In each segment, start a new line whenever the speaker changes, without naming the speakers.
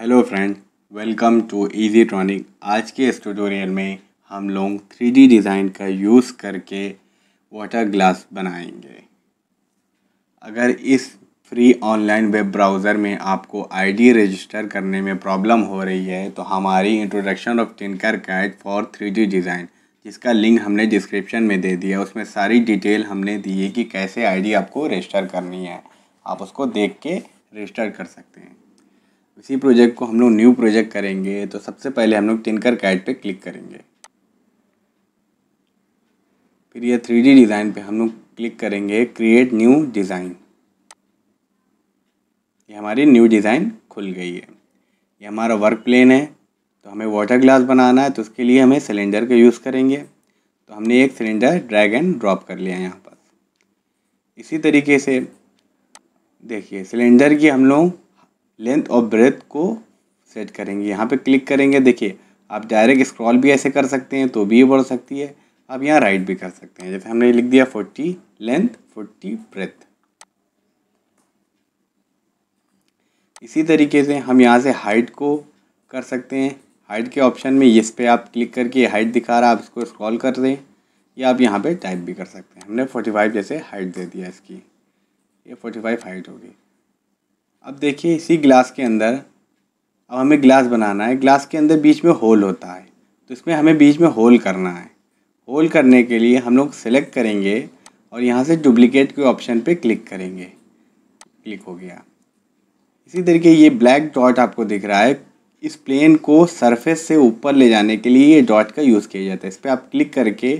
Hello friend welcome to Easy Tronic आज के इस ट्यूटोरियल में हम लोग थ्री डिज़ाइन का यूज़ करके वाटर ग्लास बनाएंगे अगर इस फ्री ऑनलाइन वेब ब्राउज़र में आपको आईडी रजिस्टर करने में प्रॉब्लम हो रही है तो हमारी introduction of Tinkercad for three design जिसका लिंक हमने डिस्क्रिप्शन में दे दिया उसमें सारी डिटेल हमने दी है कि कैसे आईडी आपको रजिस्टर करनी है आप उसको देख के रजिस्टर कर सकते हैं उसी प्रोजेक्ट को हम लोग न्यू प्रोजेक्ट करेंगे तो सबसे पहले हम लोग टिनकर कैट पे क्लिक करेंगे फिर ये थ्री डिज़ाइन पे हम लोग क्लिक करेंगे क्रिएट न्यू डिज़ाइन ये हमारी न्यू डिज़ाइन खुल गई है ये हमारा वर्क प्लेन है तो हमें वाटर ग्लास बनाना है तो उसके लिए हमें सिलेंडर का यूज़ करेंगे तो हमने एक सिलेंडर ड्रैग एंड ड्रॉप कर लिया यहाँ पर इसी तरीके से देखिए सिलेंडर की हम लोग लेंथ और ब्रेथ को सेट करेंगे यहाँ पे क्लिक करेंगे देखिए आप डायरेक्ट स्क्रॉल भी ऐसे कर सकते हैं तो भी बढ़ सकती है आप यहाँ राइट भी कर सकते हैं जैसे हमने लिख दिया फोर्टी लेंथ फोर्टी ब्रेथ इसी तरीके से हम यहाँ से हाइट को कर सकते हैं हाइट के ऑप्शन में इस पर आप क्लिक करके हाइट दिखा रहा है आप इसको स्क्रॉल कर दें या आप यहाँ पे टाइप भी कर सकते हैं हमने 45 जैसे हाइट दे दिया इसकी ये 45 हाइट होगी अब देखिए इसी ग्लास के अंदर अब हमें ग्लास बनाना है ग्लास के अंदर बीच में होल होता है तो इसमें हमें बीच में होल करना है होल करने के लिए हम लोग सेलेक्ट करेंगे और यहाँ से डुप्लीकेट के ऑप्शन पे क्लिक करेंगे क्लिक हो गया इसी तरीके ये ब्लैक डॉट आपको दिख रहा है इस प्लेन को सरफेस से ऊपर ले जाने के लिए ये डॉट का यूज़ किया जाता है इस पर आप क्लिक करके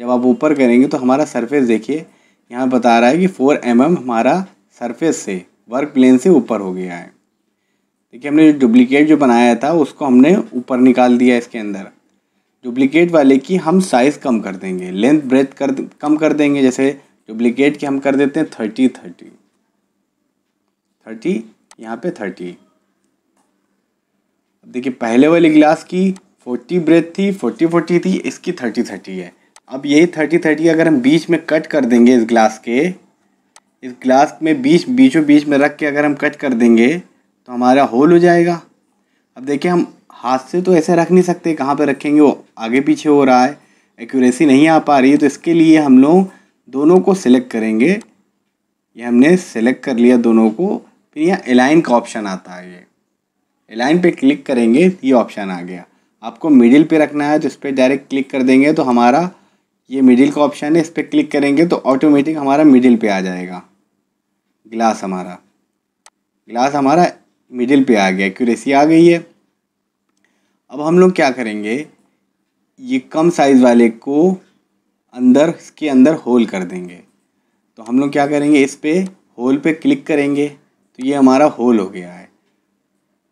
जब आप ऊपर करेंगे तो हमारा सरफेस देखिए यहाँ बता रहा है कि फोर एम mm हमारा सरफेस से वर्क प्लेन से ऊपर हो गया है देखिए हमने जो डुप्लीकेट जो बनाया था उसको हमने ऊपर निकाल दिया इसके अंदर डुप्लीकेट वाले की हम साइज़ कम कर देंगे लेंथ ब्रेथ कर कम कर देंगे जैसे डुप्लीकेट के हम कर देते हैं थर्टी थर्टी थर्टी यहाँ पे थर्टी देखिए पहले वाले गिलास की फोर्टी ब्रेथ थी फोर्टी फोर्टी थी इसकी थर्टी थर्टी है अब यही थर्टी थर्टी अगर हम बीच में कट कर देंगे इस गिलास के इस ग्लास में बीच बीचों बीच में रख के अगर हम कट कर देंगे तो हमारा होल हो जाएगा अब देखिए हम हाथ से तो ऐसे रख नहीं सकते कहाँ पे रखेंगे वो आगे पीछे हो रहा है एक्यूरेसी नहीं आ पा रही है तो इसके लिए हम लोग दोनों को सिलेक्ट करेंगे ये हमने सेलेक्ट कर लिया दोनों को फिर यहाँ एलाइन का ऑप्शन आता है ये एलाइन पे क्लिक करेंगे ये ऑप्शन आ गया आपको मिडिल पे रखना है तो इस पर डायरेक्ट क्लिक कर देंगे तो हमारा ये मिडिल का ऑप्शन है इस पर क्लिक करेंगे तो ऑटोमेटिक हमारा मिडिल पे आ जाएगा ग्लास हमारा ग्लास हमारा मिडिल पे आ गया एक्यूरेसी आ गई है अब हम लोग क्या करेंगे ये कम साइज़ वाले को अंदर इसके अंदर होल कर देंगे तो हम लोग क्या करेंगे इस पर होल पे क्लिक करेंगे तो ये हमारा होल हो गया है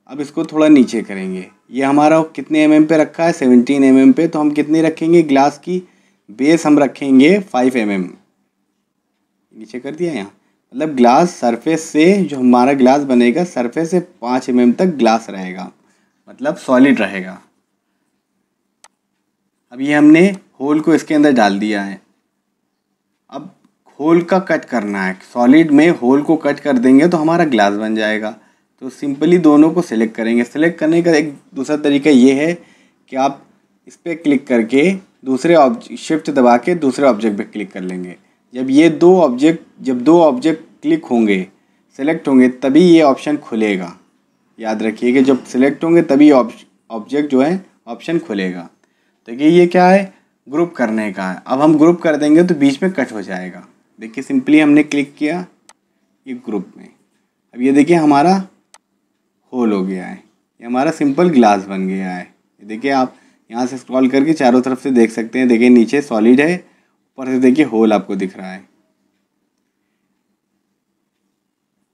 अब इसको थोड़ा नीचे करेंगे ये हमारा कितने एम mm पे रखा है सेवनटीन एम mm पे तो हम कितने रखेंगे ग्लास की बेस हम रखेंगे फाइव एम mm। नीचे कर दिया यहाँ मतलब ग्लास सरफेस से जो हमारा ग्लास बनेगा सरफेस से पाँच एम mm तक ग्लास रहेगा मतलब सॉलिड रहेगा अब ये हमने होल को इसके अंदर डाल दिया है अब होल का कट करना है सॉलिड में होल को कट कर देंगे तो हमारा ग्लास बन जाएगा तो सिंपली दोनों को सिलेक्ट करेंगे सिलेक्ट करने का एक दूसरा तरीका ये है कि आप इस पर क्लिक करके दूसरे ऑब्जेक्ट शिफ्ट दबा के दूसरे ऑब्जेक्ट पे क्लिक कर लेंगे जब ये दो ऑब्जेक्ट जब दो ऑब्जेक्ट क्लिक होंगे सेलेक्ट होंगे तभी ये ऑप्शन खुलेगा याद रखिए कि जब सेलेक्ट होंगे तभी ऑब्जेक्ट जो है ऑप्शन खुलेगा तो ये ये क्या है ग्रुप करने का है अब हम ग्रुप कर देंगे तो बीच में कट हो जाएगा देखिए सिंपली हमने क्लिक किया ये ग्रुप में अब ये देखिए हमारा होल हो गया है ये हमारा सिंपल ग्लास बन गया है देखिए आप यहाँ से स्क्रॉल करके चारों तरफ से देख सकते हैं देखिए नीचे सॉलिड है ऊपर से देखिए होल आपको दिख रहा है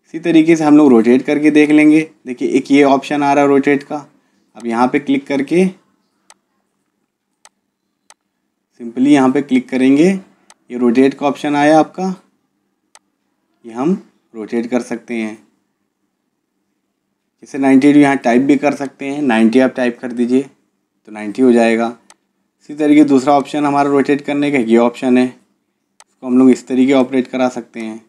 इसी तरीके से हम लोग रोटेट करके देख लेंगे देखिए एक ये ऑप्शन आ रहा है रोटेट का अब यहाँ पे क्लिक करके सिंपली यहाँ पे क्लिक करेंगे ये रोटेट का ऑप्शन आया आपका ये हम रोटेट कर सकते हैं जैसे 90 तो यहाँ टाइप भी कर सकते हैं 90 आप टाइप कर दीजिए तो 90 हो जाएगा इसी तरीके दूसरा ऑप्शन हमारा रोटेट करने का ये ऑप्शन है इसको हम लोग इस तरीके ऑपरेट करा सकते हैं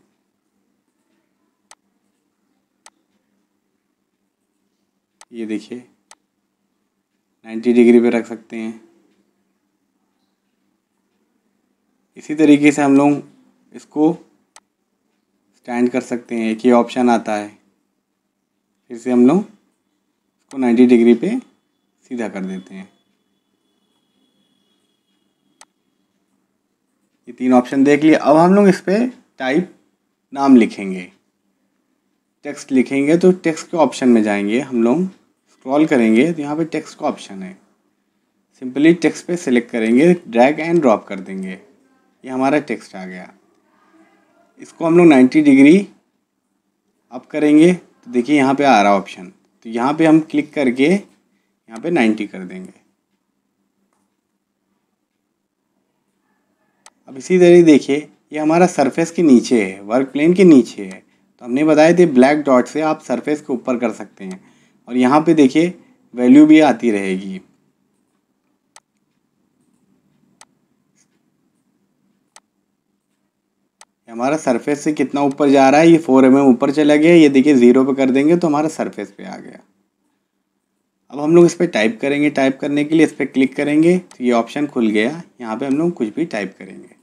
ये देखिए 90 डिग्री पे रख सकते हैं इसी तरीके से हम लोग इसको स्टैंड कर सकते हैं एक ही ऑप्शन आता है फिर से हम लोग इसको 90 डिग्री पे सीधा कर देते हैं ये तीन ऑप्शन देख लिए अब हम लोग इस पर टाइप नाम लिखेंगे टेक्स्ट लिखेंगे तो टेक्स्ट के ऑप्शन में जाएंगे हम लोग स्क्रॉल करेंगे तो यहाँ पे टेक्स्ट का ऑप्शन है सिंपली टेक्स्ट पे सिलेक्ट करेंगे ड्रैग एंड ड्रॉप कर देंगे ये हमारा टेक्स्ट आ गया इसको हम लोग नाइन्टी डिग्री अप करेंगे तो देखिए यहाँ पे आ रहा ऑप्शन तो यहाँ पे हम क्लिक करके यहाँ पे नाइन्टी कर देंगे अब इसी तरह देखिए ये हमारा सरफेस के नीचे है वर्क प्लेन के नीचे है तो हमने बताया थे ब्लैक डॉट से आप सरफेस के ऊपर कर सकते हैं और यहाँ पे देखिए वैल्यू भी आती रहेगी हमारा सरफेस से कितना ऊपर जा रहा है ये फोर एम ऊपर चला गया ये देखिए ज़ीरो पे कर देंगे तो हमारा सरफेस पे आ गया अब हम लोग इस पर टाइप करेंगे टाइप करने के लिए इस पर क्लिक करेंगे तो ये ऑप्शन खुल गया यहाँ पे हम लोग कुछ भी टाइप करेंगे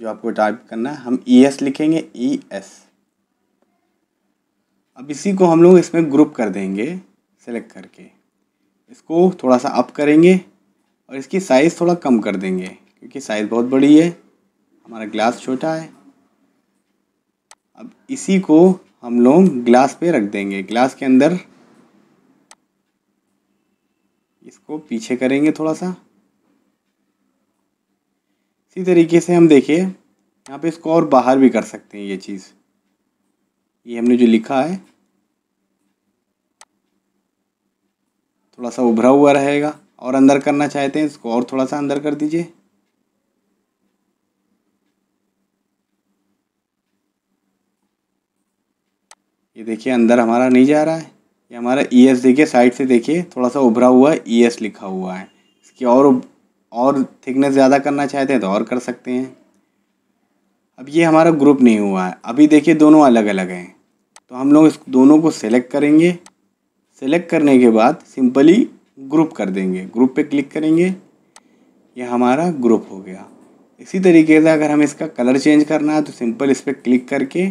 जो आपको टाइप करना है हम ई e एस लिखेंगे ई e एस अब इसी को हम लोग इसमें ग्रुप कर देंगे सेलेक्ट करके इसको थोड़ा सा अप करेंगे और इसकी साइज़ थोड़ा कम कर देंगे क्योंकि साइज़ बहुत बड़ी है हमारा ग्लास छोटा है अब इसी को हम लोग ग्लास पे रख देंगे ग्लास के अंदर इसको पीछे करेंगे थोड़ा सा इसी तरीके से हम देखिए यहाँ पे इसको और बाहर भी कर सकते हैं ये चीज़ ये हमने जो लिखा है थोड़ा सा उभरा हुआ रहेगा और अंदर करना चाहते हैं इसको और थोड़ा सा अंदर कर दीजिए ये देखिए अंदर हमारा नहीं जा रहा है ये हमारा ई e एस देखिए साइड से देखिए थोड़ा सा उभरा हुआ ई e एस लिखा हुआ है इसकी और और थिकनेस ज़्यादा करना चाहते हैं तो और कर सकते हैं अब ये हमारा ग्रुप नहीं हुआ है अभी देखिए दोनों अलग अलग हैं तो हम लोग इस दोनों को सेलेक्ट करेंगे सेलेक्ट करने के बाद सिंपली ग्रुप कर देंगे ग्रुप पे क्लिक करेंगे ये हमारा ग्रुप हो गया इसी तरीके से अगर हमें इसका कलर चेंज करना है तो सिंपल इस पर क्लिक करके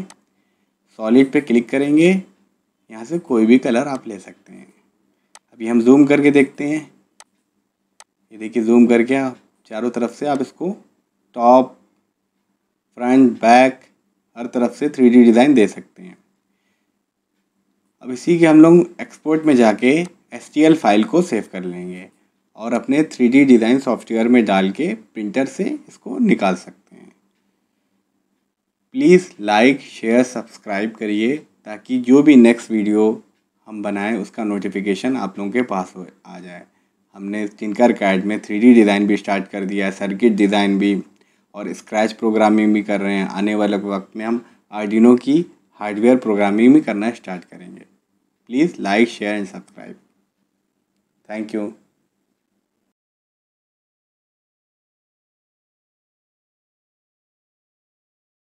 सॉलिड पे क्लिक करेंगे यहाँ से कोई भी कलर आप ले सकते हैं अभी हम जूम करके देखते हैं ये देखिए जूम करके आप चारों तरफ से आप इसको टॉप फ्रंट बैक हर तरफ से थ्री डिज़ाइन दे सकते हैं अब इसी के हम लोग एक्सपोर्ट में जाके एस फाइल को सेव कर लेंगे और अपने थ्री डिज़ाइन सॉफ्टवेयर में डाल के प्रिंटर से इसको निकाल सकते हैं प्लीज़ लाइक शेयर सब्सक्राइब करिए ताकि जो भी नेक्स्ट वीडियो हम बनाएं उसका नोटिफिकेशन आप लोगों के पास हो आ जाए हमने टिंकर कैड में थ्री डिज़ाइन भी स्टार्ट कर दिया है सर्किट डिज़ाइन भी और स्क्रैच प्रोग्रामिंग भी कर रहे हैं आने वाले वक्त में हम आर्डिनो की हार्डवेयर प्रोग्रामिंग भी करना स्टार्ट करेंगे please like share and subscribe thank you